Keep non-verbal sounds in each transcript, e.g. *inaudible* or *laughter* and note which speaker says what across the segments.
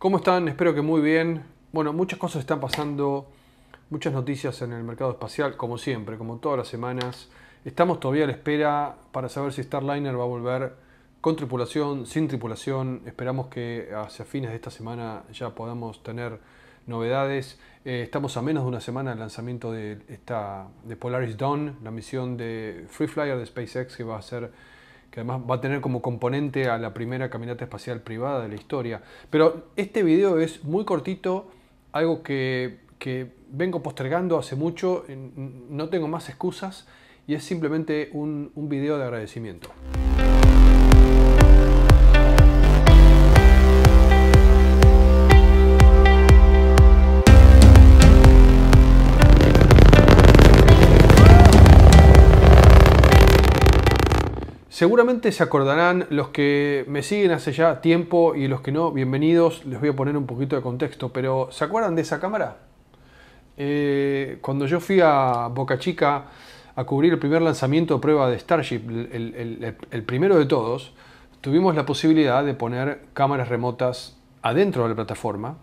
Speaker 1: ¿Cómo están? Espero que muy bien. Bueno, muchas cosas están pasando, muchas noticias en el mercado espacial, como siempre, como todas las semanas. Estamos todavía a la espera para saber si Starliner va a volver con tripulación, sin tripulación. Esperamos que hacia fines de esta semana ya podamos tener novedades. Eh, estamos a menos de una semana del lanzamiento de, esta, de Polaris Dawn, la misión de Free Flyer de SpaceX que va a ser que además va a tener como componente a la primera caminata espacial privada de la historia. Pero este video es muy cortito, algo que, vengo postergando hace mucho, no tengo más excusas y es simplemente un, un video de agradecimiento. Seguramente se acordarán los que me siguen hace ya tiempo y los que no, bienvenidos, les voy a poner un poquito de contexto, pero ¿se acuerdan de esa cámara? Eh, cuando yo fui a Boca Chica a cubrir el primer lanzamiento de prueba de Starship, el, primero de todos, tuvimos la posibilidad de poner cámaras remotas adentro de la plataforma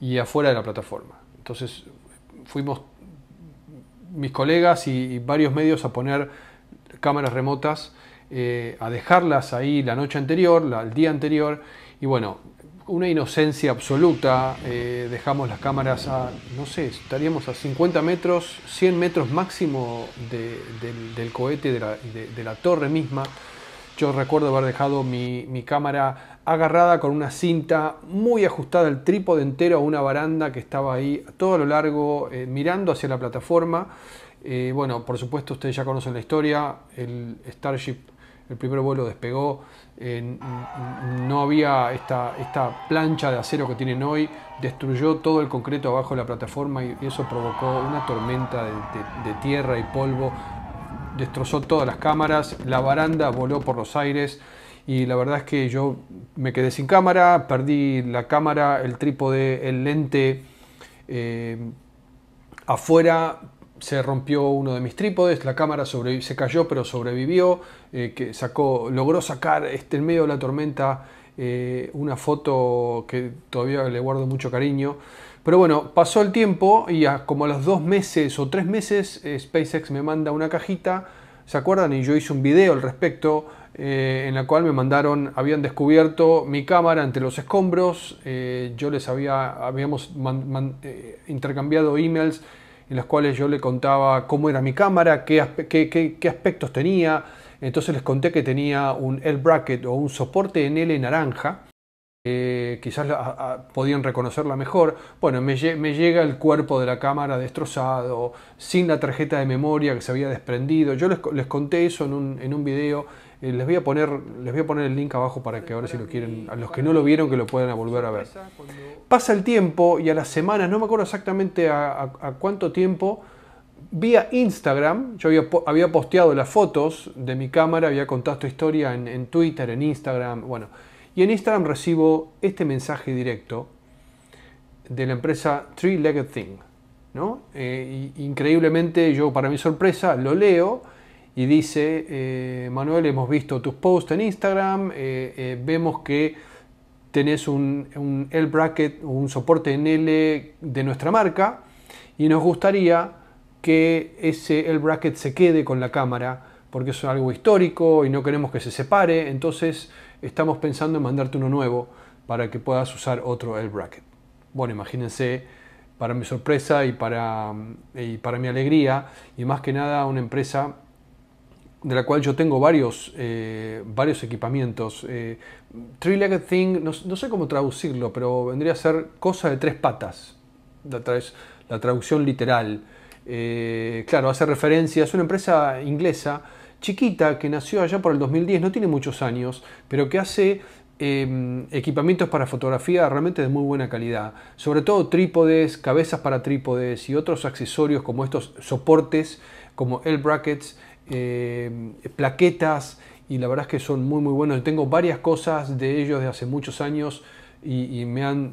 Speaker 1: y afuera de la plataforma. Entonces fuimos mis colegas y varios medios a poner cámaras remotas eh, a dejarlas ahí la noche anterior, el día anterior, y bueno, una inocencia absoluta, eh, dejamos las cámaras a, no sé, estaríamos a 50 metros, 100 metros máximo del, cohete, de la, torre misma. Yo recuerdo haber dejado mi, cámara agarrada con una cinta muy ajustada al trípode entero a una baranda que estaba ahí todo lo largo, eh, mirando hacia la plataforma. bueno, por supuesto ustedes ya conocen la historia, el Starship el primer vuelo despegó, eh, no había esta, esta plancha de acero que tienen hoy, destruyó todo el concreto abajo de la plataforma y eso provocó una tormenta de, tierra y polvo, destrozó todas las cámaras, la baranda voló por los aires y la verdad es que yo me quedé sin cámara, perdí la cámara, el trípode, el lente. Eh, afuera se rompió uno de mis trípodes, la cámara se cayó pero sobrevivió, eh, que sacó, logró sacar este, en medio de la tormenta eh, una foto que todavía le guardo mucho cariño. Pero bueno, pasó el tiempo y como a los dos meses o tres meses eh, SpaceX me manda una cajita, ¿se acuerdan? Y yo hice un video al respecto en la cual me mandaron, habían descubierto mi cámara entre los escombros, yo les había, habíamos intercambiado emails en las cuales yo le contaba cómo era mi cámara, qué, aspectos tenía. Entonces les conté que tenía un L bracket o un soporte en L naranja eh, quizás podían reconocerla mejor. Bueno, me, llega el cuerpo de la cámara destrozado, sin la tarjeta de memoria que se había desprendido. Yo les, conté eso en un, video. Eh, les, voy a poner, les voy a poner el link abajo para que ahora si lo quieren, a los que no lo vieron, que lo puedan volver a ver. Pasa el tiempo y a las semanas, no me acuerdo exactamente a, cuánto tiempo, vía Instagram, yo había, había, posteado las fotos de mi cámara, había contado esta historia en, en Twitter, en Instagram, bueno y en Instagram recibo este mensaje directo de la empresa Three Legged Thing. Eh, increíblemente, yo para mi sorpresa lo leo y dice, eh, Manuel, hemos visto tus posts en Instagram, eh, vemos que tenés un, un L bracket, un soporte en L de nuestra marca y nos gustaría que ese L bracket se quede con la cámara porque es algo histórico y no queremos que se separe. Entonces, estamos pensando en mandarte uno nuevo para que puedas usar otro L bracket. Bueno, imagínense, para mi sorpresa y para, mm, y para mi alegría, y más que nada una empresa de la cual yo tengo varios, eh, varios equipamientos. Eh, three-legged thing, no, sé cómo traducirlo, pero vendría a ser cosa de tres patas, la, la traducción literal. Eh, claro, hace referencia, es una empresa inglesa chiquita que nació allá por el 2010, no tiene muchos años, pero que hace em, equipamientos para fotografía realmente de muy buena calidad. Sobre todo trípodes, cabezas para trípodes y otros accesorios como estos soportes, como l brackets, em, plaquetas, y la verdad es que son muy muy buenos. Tengo varias cosas de ellos de hace muchos años y, me han,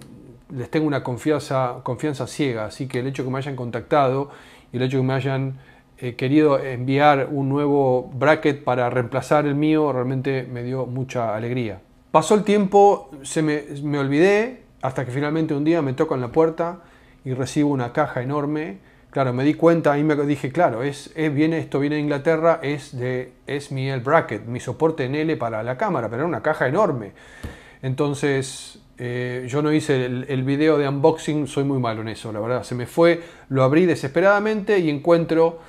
Speaker 1: les tengo una confianza, confianza ciega, así que el hecho que me hayan contactado y el hecho que me hayan He querido enviar un nuevo bracket para reemplazar el mío, realmente me dio mucha alegría. Pasó el tiempo, se me, olvidé, hasta que finalmente un día me en la puerta y recibo una caja enorme. Claro, me di cuenta y me dije, claro, es, es esto viene de Inglaterra, es, de, es mi L bracket, mi soporte en L para la cámara, pero era una caja enorme. Entonces, eh, yo no hice el, video de unboxing, soy muy malo en eso, la verdad. Se me fue, lo abrí desesperadamente y encuentro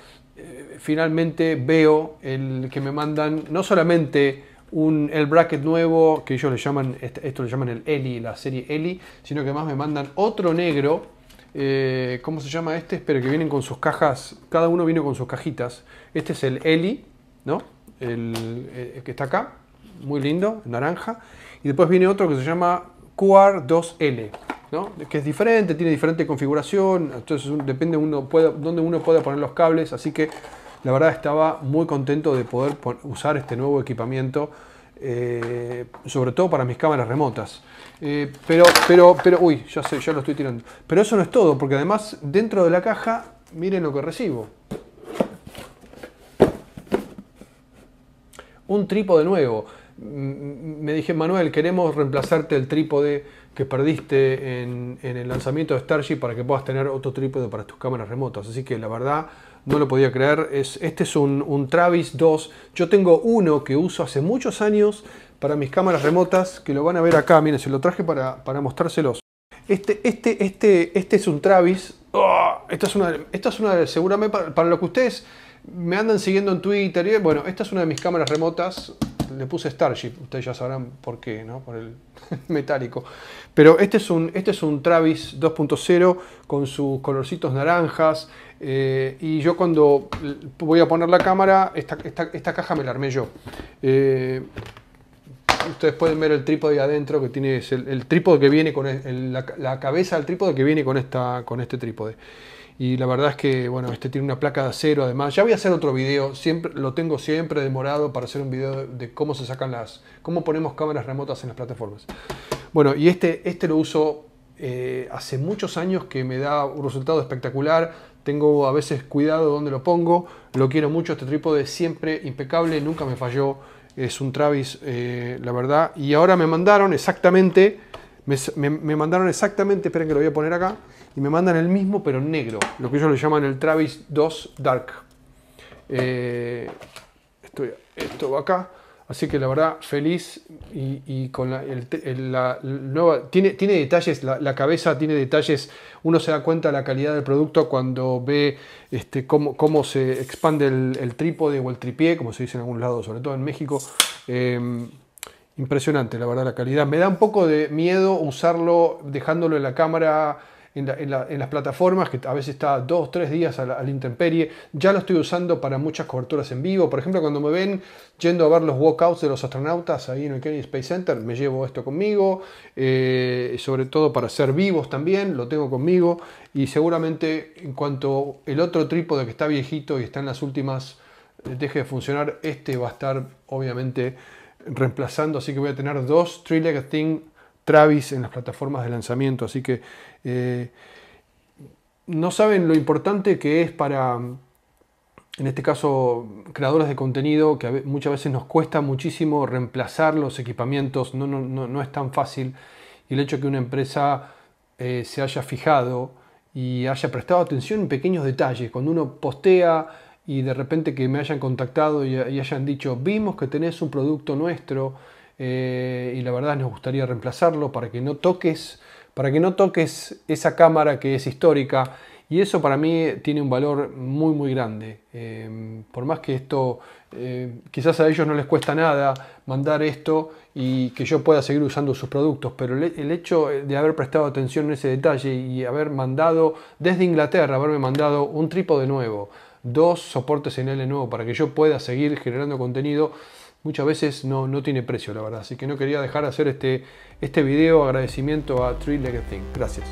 Speaker 1: finalmente veo el que me mandan no solamente un, el bracket nuevo, que ellos le llaman, esto le llaman el Eli, la serie Eli, sino que además me mandan otro negro, eh, ¿cómo se llama este? pero que vienen con sus cajas, cada uno viene con sus cajitas. Este es el Eli, ¿no? El, eh, que está acá, muy lindo, naranja. Y después viene otro que se llama QR2L, ¿no? Que es diferente, tiene diferente configuración, entonces depende uno puede, donde uno pueda poner los cables, así que la verdad estaba muy contento de poder usar este nuevo equipamiento, eh, sobre todo para mis cámaras remotas. Eh, pero, pero, pero, uy, ya sé, ya lo estoy tirando. Pero eso no es todo, porque además dentro de la caja, miren lo que recibo. Un trípode nuevo me dije, Manuel, queremos reemplazarte el trípode que perdiste en, en, el lanzamiento de Starship para que puedas tener otro trípode para tus cámaras remotas. Así que la verdad, no lo podía creer. Es, este es un, Travis 2. Yo tengo uno que uso hace muchos años para mis cámaras remotas, que lo van a ver acá. Miren, se lo traje para, mostrárselos. Este, este, este, este es un Travis. ¡Oh! esta es una, esta es una seguramente para, lo que ustedes me andan siguiendo en Twitter. bueno, esta es una de mis cámaras remotas. Le puse Starship, ustedes ya sabrán por qué, ¿no? Por el *laughs* metálico. Pero este es un, este es un Travis 2.0 con sus colorcitos naranjas. Eh, y yo cuando voy a poner la cámara, esta, esta, caja me la armé yo. Eh, ustedes pueden ver el trípode adentro que tiene el, trípode que viene con la, cabeza del trípode que viene con, esta, con este trípode. Y la verdad es que, bueno, este tiene una placa de acero además. Ya voy a hacer otro video, siempre, lo tengo siempre demorado para hacer un video de, cómo se sacan las, cómo ponemos cámaras remotas en las plataformas. Bueno, y este, este lo uso eh, hace muchos años que me da un resultado espectacular tengo a veces cuidado donde lo pongo, lo quiero mucho, este trípode siempre impecable, nunca me falló, es un Travis, eh, la verdad. Y ahora me mandaron exactamente, me, mandaron exactamente, esperen que lo voy a poner acá, y me mandan el mismo pero negro, lo que ellos le llaman el Travis 2 Dark. Eh, esto, esto va acá. Así que la verdad, feliz y, con la, nueva... Tiene, tiene detalles, la, cabeza tiene detalles, uno se da cuenta de la calidad del producto cuando ve este, cómo, se expande el, trípode o el tripié, como se dice en algunos lados sobre todo en México. Em, impresionante, la verdad, la calidad. Me da un poco de miedo usarlo dejándolo en la cámara en, las plataformas, que a veces está dos, tres días a la, intemperie. Ya lo estoy usando para muchas coberturas en vivo. Por ejemplo, cuando me ven yendo a ver los walkouts de los astronautas ahí en el Kennedy Space Center, me llevo esto conmigo, eh, sobre todo para ser vivos también, lo tengo conmigo. Y seguramente en cuanto el otro trípode que está viejito y está en las últimas eh, deje de funcionar, este va a estar obviamente reemplazando, así que voy a tener dos Three Travis en las plataformas de lanzamiento. Así que eh, no saben lo importante que es para, en este caso, creadores de contenido, que muchas veces nos cuesta muchísimo reemplazar los equipamientos, no, no, es tan fácil. Y el hecho de que una empresa eh, se haya fijado y haya prestado atención en pequeños detalles, cuando uno postea y de repente que me hayan contactado y hayan dicho, vimos que tenés un producto nuestro, eh, y la verdad nos gustaría reemplazarlo para que no toques, para que no toques esa cámara que es histórica y eso para mí tiene un valor muy muy grande. Em, por más que esto eh, quizás a ellos no les cuesta nada mandar esto y que yo pueda seguir usando sus productos, pero el, hecho de haber prestado atención en ese detalle y haber mandado desde Inglaterra, haberme mandado un trípode nuevo, dos soportes en L nuevo para que yo pueda seguir generando contenido, muchas veces no, no tiene precio, la verdad. Así que no quería dejar de hacer este, este video agradecimiento a Three Legged Thing. Gracias.